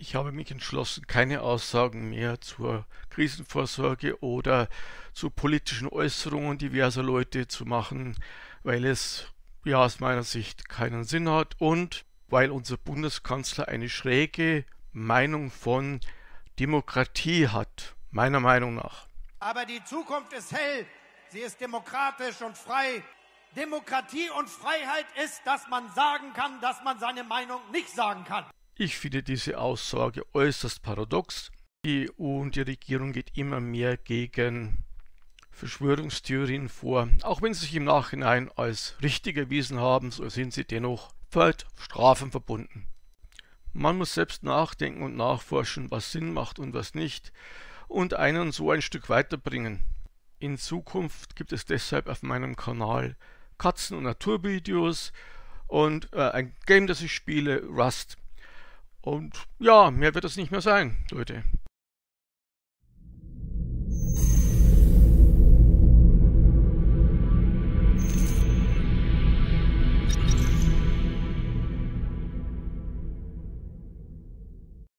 Ich habe mich entschlossen, keine Aussagen mehr zur Krisenvorsorge oder zu politischen Äußerungen diverser Leute zu machen, weil es ja aus meiner Sicht keinen Sinn hat und weil unser Bundeskanzler eine schräge Meinung von Demokratie hat, meiner Meinung nach. Aber die Zukunft ist hell, sie ist demokratisch und frei. Demokratie und Freiheit ist, dass man sagen kann, dass man seine Meinung nicht sagen kann. Ich finde diese Aussage äußerst paradox. Die EU und die Regierung geht immer mehr gegen Verschwörungstheorien vor. Auch wenn sie sich im Nachhinein als richtig erwiesen haben, so sind sie dennoch mit Strafen verbunden. Man muss selbst nachdenken und nachforschen, was Sinn macht und was nicht, und einen so ein Stück weiterbringen. In Zukunft gibt es deshalb auf meinem Kanal Katzen- und Naturvideos und äh, ein Game, das ich spiele, Rust. Und ja, mehr wird es nicht mehr sein, Leute.